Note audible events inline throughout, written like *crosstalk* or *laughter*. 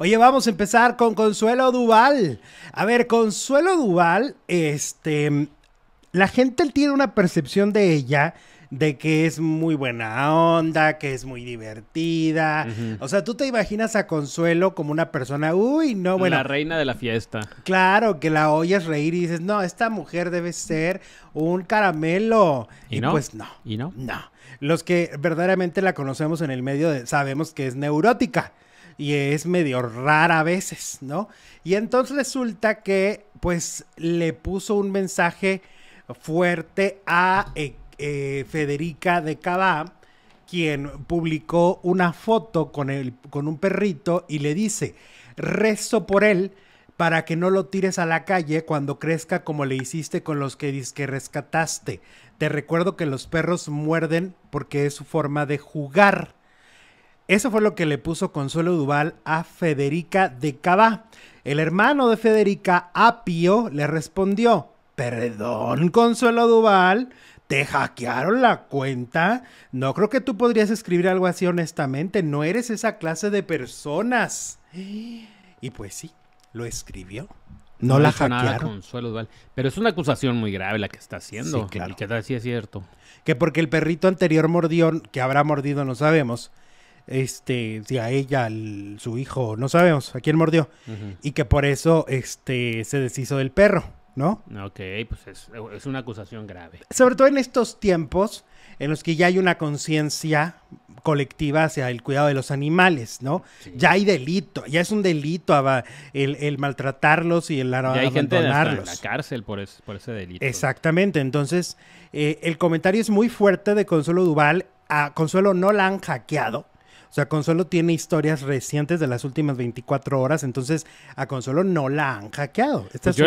Oye, vamos a empezar con Consuelo Duval. A ver, Consuelo Duval, este, la gente tiene una percepción de ella de que es muy buena onda, que es muy divertida. O sea, tú te imaginas a Consuelo como una persona, uy, no, bueno. La reina de la fiesta. Claro, que la oyes reír y dices, no, esta mujer debe ser un caramelo. Y, no? pues no. Y no. No. Los que verdaderamente la conocemos en el medio sabemos que es neurótica y es medio rara a veces, ¿no? Y entonces resulta que pues le puso un mensaje fuerte a eh, eh, Federica de Cabá, quien publicó una foto con, con un perrito y le dice, rezo por él para que no lo tires a la calle cuando crezca como le hiciste con los que, que rescataste. Te recuerdo que los perros muerden porque es su forma de jugar. Eso fue lo que le puso Consuelo Duval a Federica de Cava. El hermano de Federica, Apio, le respondió, perdón Consuelo Duval, te hackearon la cuenta. No creo que tú podrías escribir algo así honestamente, no eres esa clase de personas. *gasps* Y pues sí, lo escribió. No, la hackearon. Consuelo Duval. Pero es una acusación muy grave la que está haciendo. claro. Y que es cierto. Que porque el perrito anterior mordió, que habrá mordido, no sabemos este, si a ella, su hijo, no sabemos a quién mordió. Y que por eso este, se deshizo del perro, ¿no? Ok, pues es, una acusación grave. Sobre todo en estos tiempos en los que ya hay una conciencia colectiva hacia el cuidado de los animales, ¿no? Ya hay delito, ya es un delito el, el maltratarlos y el ya hay Gente en la cárcel por, por, ese delito. Exactamente, entonces eh, el comentario es muy fuerte de Consuelo Duval. A Consuelo no la han hackeado o sea, Consuelo tiene historias recientes de las últimas 24 horas, entonces a Consuelo no la han hackeado. Esta sí,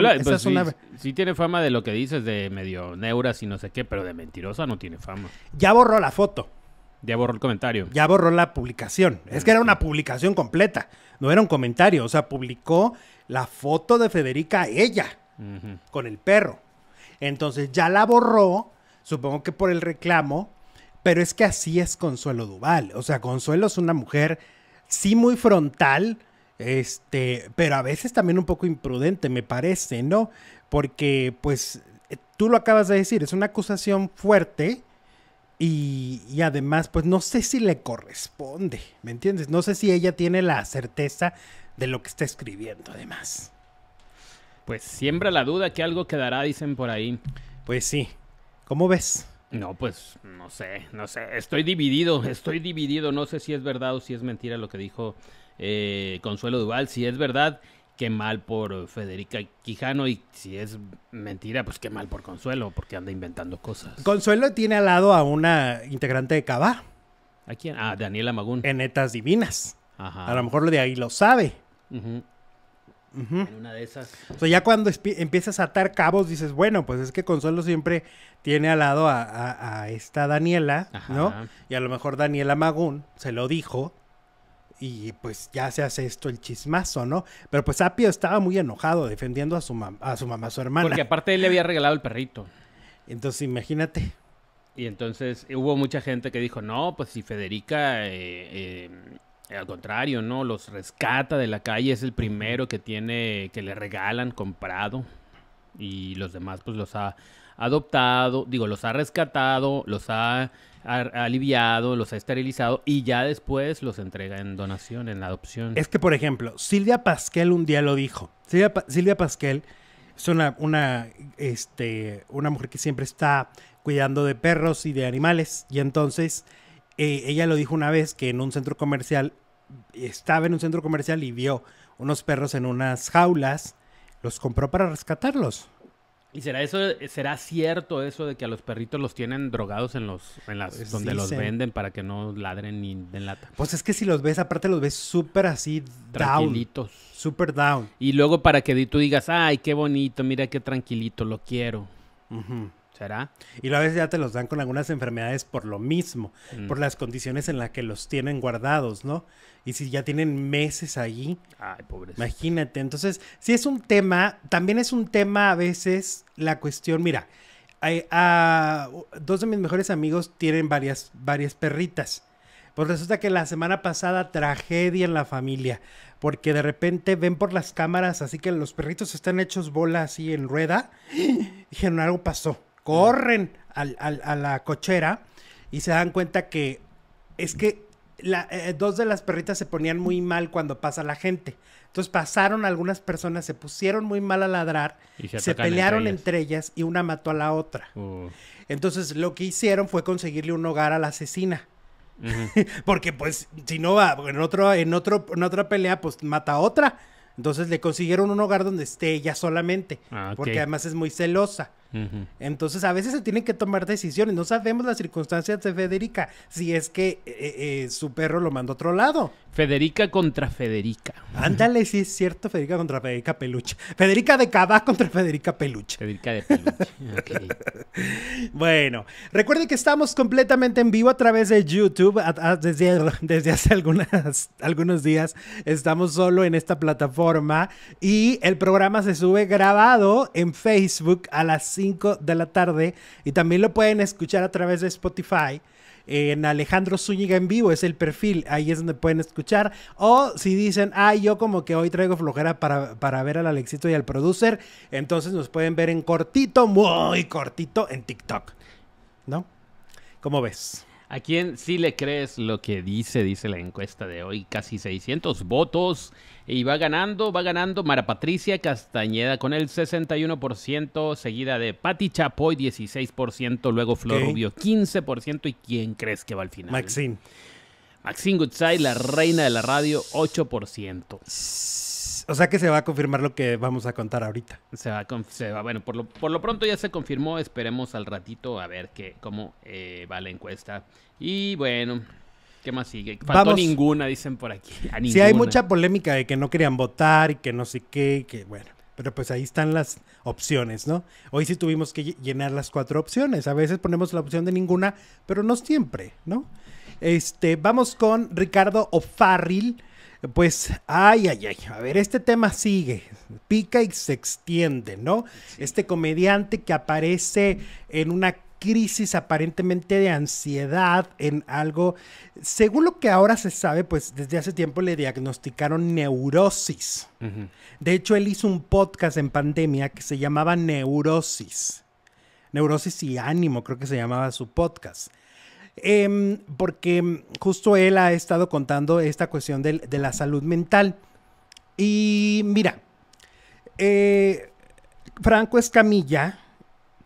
tiene fama de lo que dices, de medio neuras y no sé qué, pero de mentirosa no tiene fama. Ya borró la foto. Ya borró el comentario. Ya borró la publicación. Es que era una publicación completa, no era un comentario. O sea, publicó la foto de Federica ella, con el perro. Entonces ya la borró, supongo que por el reclamo pero es que así es Consuelo Duval. O sea, Consuelo es una mujer, sí, muy frontal, este, pero a veces también un poco imprudente, me parece, ¿no? Porque, pues, tú lo acabas de decir, es una acusación fuerte. Y, y, además, pues no sé si le corresponde, ¿me entiendes? No sé si ella tiene la certeza de lo que está escribiendo, además. Pues siembra la duda que algo quedará, dicen por ahí. Pues sí. ¿Cómo ves? No, pues no sé, no sé, estoy dividido, *laughs* estoy dividido, no sé si es verdad o si es mentira lo que dijo eh, Consuelo Duval, si es verdad, qué mal por Federica Quijano y si es mentira, pues qué mal por Consuelo, porque anda inventando cosas. Consuelo tiene al lado a una integrante de Cabá. ¿A quién? Ah, Daniela Magún. En Divinas. Ajá. A lo mejor lo de ahí lo sabe. Ajá. En una de esas. O sea, ya cuando empiezas a atar cabos, dices, bueno, pues es que Consuelo siempre tiene al lado a, esta Daniela, ¿no? Y a lo mejor Daniela Magún se lo dijo. Y pues ya se hace esto el chismazo, ¿no? Pero pues Apio estaba muy enojado defendiendo a su, a su mamá, a su hermana. Porque aparte él le había regalado el perrito. Entonces imagínate. Y entonces hubo mucha gente que dijo, no, pues si Federica eh, eh, eh, al contrario, ¿no? Los rescata de la calle, es el primero que tiene, que le regalan comprado. Y los demás, pues los ha adoptado, digo, los ha rescatado, los ha aliviado, los ha esterilizado y ya después los entrega en donación, en la adopción. Es que, por ejemplo, Silvia Pasquel un día lo dijo. Silvia, Silvia Pasquel es una, este, una mujer que siempre está cuidando de perros y de animales. Y entonces eh, ella lo dijo una vez que en un centro comercial, estaba en un centro comercial y vio unos perros en unas jaulas, los compró para rescatarlos. ¿Y será eso, será cierto eso de que a los perritos los tienen drogados en los, en las, pues donde los venden para que no ladren ni den lata? Pues es que si los ves, aparte los ves súper así tranquilitos. Súper down. Y luego para que tú digas, ay, qué bonito, mira qué tranquilito, lo quiero. Y a veces ya te los dan con algunas enfermedades por lo mismo, mm. por las condiciones en las que los tienen guardados, ¿no? Y si ya tienen meses allí imagínate. Entonces, si es un tema, también es un tema a veces la cuestión, mira, a, ah, dos de mis mejores amigos tienen varias, varias perritas. Pues resulta que la semana pasada tragedia en la familia, porque de repente ven por las cámaras, así que los perritos están hechos bola así en rueda. *gasps* Y dijeron, algo pasó corren a la cochera y se dan cuenta que es que eh, dos de las perritas se ponían muy mal cuando pasa la gente. Entonces pasaron algunas personas, se pusieron muy mal a ladrar, se, pelearon entre ellas. y una mató a la otra. Entonces lo que hicieron fue conseguirle un hogar a la asesina. *laughs* Porque pues si no va en otro en otro en otra pelea pues mata a otra. Entonces le consiguieron un hogar donde esté ella solamente, ah, porque además es muy celosa. Entonces a veces se tienen que tomar decisiones. No sabemos las circunstancias de Federica si es que eh, eh, eh, su perro lo mandó a otro lado. Federica contra Federica. Ándale, sí es cierto, Federica contra Federica Peluche. Federica de Cabá contra Federica Peluche. Federica de Peluche. *laughs* bueno, recuerden que estamos completamente en vivo a través de YouTube desde, desde hace algunas, algunos días. Estamos solo en esta plataforma y el programa se sube grabado en Facebook a las de la tarde. Y también lo pueden escuchar a través de Spotify. En Alejandro Zúñiga en vivo es el perfil, ahí es donde pueden escuchar. O si dicen, ay, ah, yo como que hoy traigo flojera para, para ver al Alexito y al producer, entonces nos pueden ver en cortito, muy cortito en TikTok. ¿No? ¿Cómo ves? ¿A quién sí le crees lo que dice, dice la encuesta de hoy? Casi 600 votos y va ganando, va ganando Mara Patricia Castañeda con el 61%, seguida de Patty Chapoy 16%, luego Flor Rubio 15% y ¿quién crees que va al final? Maxine. Maxine Goodside, la reina de la radio, 8%. O sea que se va a confirmar lo que vamos a contar ahorita. Se va, se va bueno, por lo, pronto ya se confirmó, esperemos al ratito a ver qué, cómo eh, va la encuesta. Y bueno, ¿qué más sigue? Faltó ninguna, dicen por aquí. Si ah, sí, hay mucha polémica de que no querían votar y que no sé qué, que bueno. Pero pues ahí están las opciones, ¿no? Hoy sí tuvimos que llenar las cuatro opciones. A veces ponemos la opción de ninguna, pero no siempre, ¿no? Este, vamos con Ricardo O'Farrill pues, ay, ay, ay. A ver, este tema sigue, pica y se extiende, ¿no? Este comediante que aparece en una crisis aparentemente de ansiedad en algo, según lo que ahora se sabe, pues desde hace tiempo le diagnosticaron neurosis. De hecho, él hizo un podcast en pandemia que se llamaba Neurosis. Neurosis y Ánimo, creo que se llamaba su podcast. Em, porque justo él ha estado contando esta cuestión de, la salud mental. Y mira, eh, Franco Escamilla,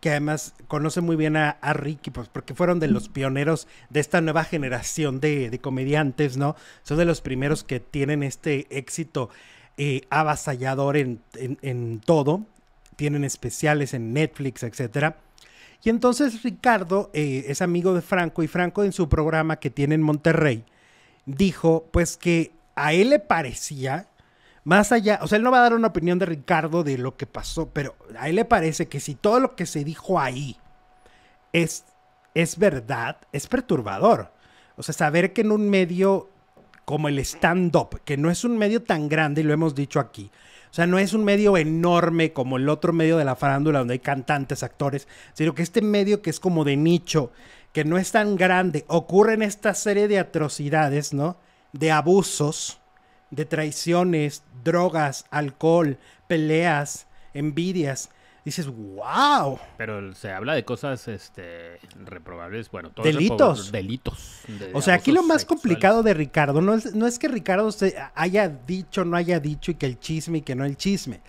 que además conoce muy bien a, Ricky, pues porque fueron de los pioneros de esta nueva generación de, comediantes, ¿no? Son de los primeros que tienen este éxito eh, avasallador en, todo. Tienen especiales en Netflix, etcétera. Y entonces Ricardo eh, es amigo de Franco y Franco en su programa que tiene en Monterrey dijo pues que a él le parecía, más allá, o sea, él no va a dar una opinión de Ricardo de lo que pasó, pero a él le parece que si todo lo que se dijo ahí es, es verdad, es perturbador. O sea, saber que en un medio como el stand-up, que no es un medio tan grande, y lo hemos dicho aquí, o sea, no es un medio enorme como el otro medio de la farándula donde hay cantantes, actores, sino que este medio que es como de nicho, que no es tan grande, ocurren esta serie de atrocidades, ¿no? De abusos, de traiciones, drogas, alcohol, peleas, envidias dices, wow. Pero se habla de cosas este, reprobables, bueno, delitos. Delitos. o sea, aquí lo más complicado de Ricardo no es, no es que Ricardo se haya dicho, no haya dicho y que el chisme y que no el chisme.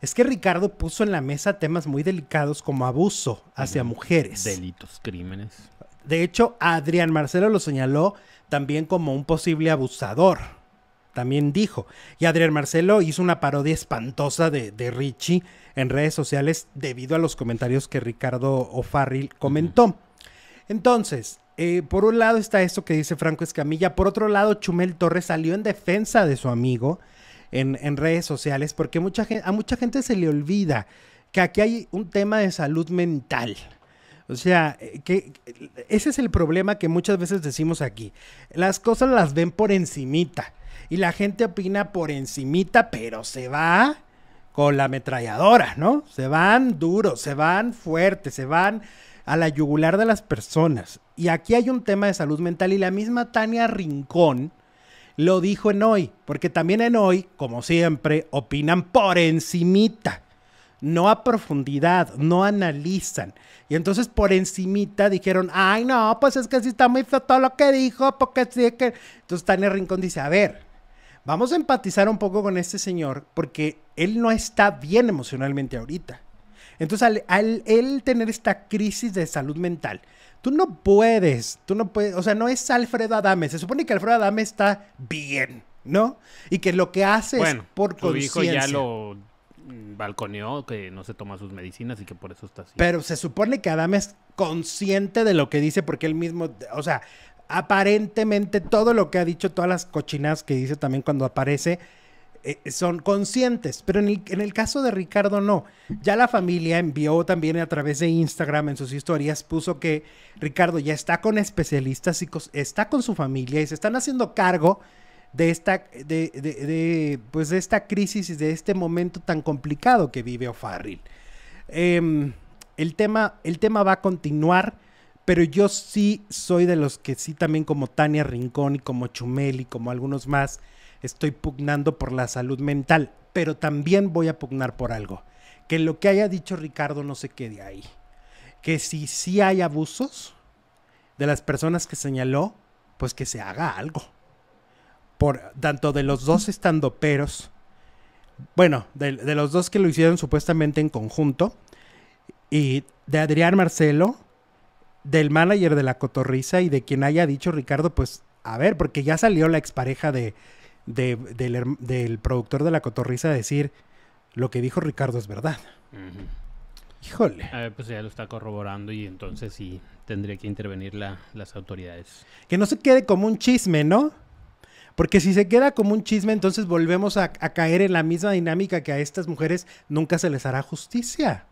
Es que Ricardo puso en la mesa temas muy delicados como abuso hacia mujeres. Delitos, crímenes. De hecho, Adrián Marcelo lo señaló también como un posible abusador también dijo. Y Adrián Marcelo hizo una parodia espantosa de, de Richie en redes sociales debido a los comentarios que Ricardo O'Farrill comentó. Entonces, eh, por un lado está esto que dice Franco Escamilla, por otro lado Chumel Torres salió en defensa de su amigo en, redes sociales porque mucha gente, a mucha gente se le olvida que aquí hay un tema de salud mental. O sea, eh, que ese es el problema que muchas veces decimos aquí. Las cosas las ven por encimita y la gente opina por encimita, pero se va con la ametralladora, ¿no? Se van duros, se van fuertes, se van a la yugular de las personas. Y aquí hay un tema de salud mental y la misma Tania Rincón lo dijo en hoy, porque también en hoy, como siempre, opinan por encimita, no a profundidad, no analizan. Y entonces por encimita dijeron, ay no, pues es que sí está muy feo todo lo que dijo, porque sí que... Entonces Tania Rincón dice, a ver, Vamos a empatizar un poco con este señor porque él no está bien emocionalmente ahorita. Entonces, al, él tener esta crisis de salud mental, tú no puedes, tú no puedes, o sea, no es Alfredo Adame. Se supone que Alfredo Adame está bien, ¿no? Y que lo que hace es por conciencia. ya lo mm, balconeó que no se toma sus medicinas y que por eso está así. Pero se supone que Adame es consciente de lo que dice porque él mismo, o sea, aparentemente todo lo que ha dicho, todas las cochinadas que dice también cuando aparece, eh, son conscientes, pero en el, caso de Ricardo no. Ya la familia envió también a través de Instagram en sus historias, puso que Ricardo ya está con especialistas, y está con su familia y se están haciendo cargo de esta, de, pues de esta crisis y de este momento tan complicado que vive O'Farrell. Em, el, tema, el tema va a continuar pero yo sí soy de los que sí también como Tania Rincón y como Chumel y como algunos más, estoy pugnando por la salud mental, pero también voy a pugnar por algo, que lo que haya dicho Ricardo no se quede ahí, que si sí hay abusos de las personas que señaló, pues que se haga algo. Por tanto de los dos estando peros bueno, de los dos que lo hicieron supuestamente en conjunto, y de Adrián Marcelo, del manager de la Cotorrisa y de quien haya dicho Ricardo, pues a ver, porque ya salió la expareja de, del, productor de la cotorriza a decir lo que dijo Ricardo es verdad. Híjole. A ver, pues ya lo está corroborando y entonces sí tendría que intervenir las autoridades. Que no se quede como un chisme, ¿no? Porque si se queda como un chisme, entonces volvemos a caer en la misma dinámica que a estas mujeres nunca se les hará justicia.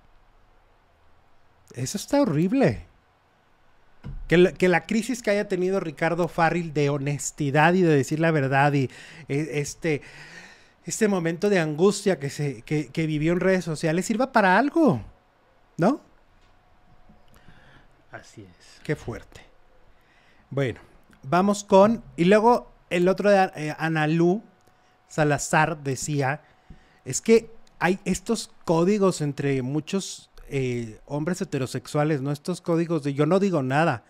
Eso está horrible. Que la, crisis que haya tenido Ricardo Farril de honestidad y de decir la verdad y e, este, este momento de angustia que, se, que, vivió en redes sociales sirva para algo, ¿no? Así es. Qué fuerte. Bueno, vamos con... Y luego el otro de eh, Analú Salazar decía, es que hay estos códigos entre muchos eh, hombres heterosexuales, ¿no? Estos códigos de yo no digo nada.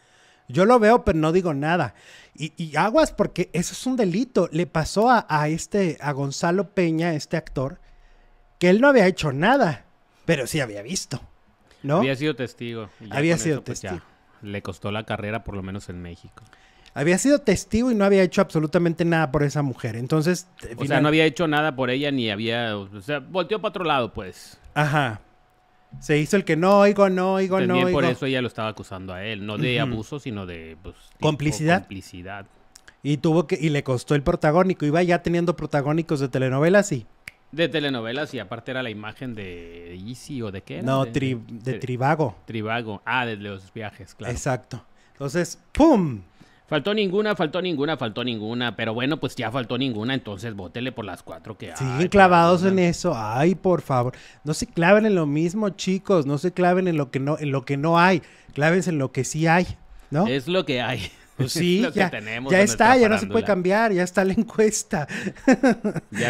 Yo lo veo, pero no digo nada. Y, aguas, porque eso es un delito. Le pasó a, este, a Gonzalo Peña, este actor, que él no había hecho nada, pero sí había visto. ¿no? Había sido testigo. había sido pues, testigo. le costó la carrera, por lo menos en México. Había sido testigo y no había hecho absolutamente nada por esa mujer. Entonces. O sea, no había hecho nada por ella ni había. O sea, volteó para otro lado, pues. Ajá. Se hizo el que no oigo, no oigo, no oigo. por eso ella lo estaba acusando a él, no de abuso, sino de pues, complicidad. complicidad. Y tuvo que y le costó el protagónico, iba ya teniendo protagónicos de telenovelas y de telenovelas y aparte era la imagen de Easy o de qué? No, de, de, Tribago. Tribago, ah, de los viajes, claro. Exacto. Entonces, ¡pum! Faltó ninguna, faltó ninguna, faltó ninguna. Pero bueno, pues ya faltó ninguna, entonces vótele por las cuatro que hay. Siguen clavados en eso. Ay, por favor. No se claven en lo mismo, chicos. No se claven en lo que no, en lo que no hay. Clávense en lo que sí hay, ¿no? Es lo que hay. Pues *laughs* sí, ya, ya está, ya no se puede cambiar, ya está la encuesta. Ya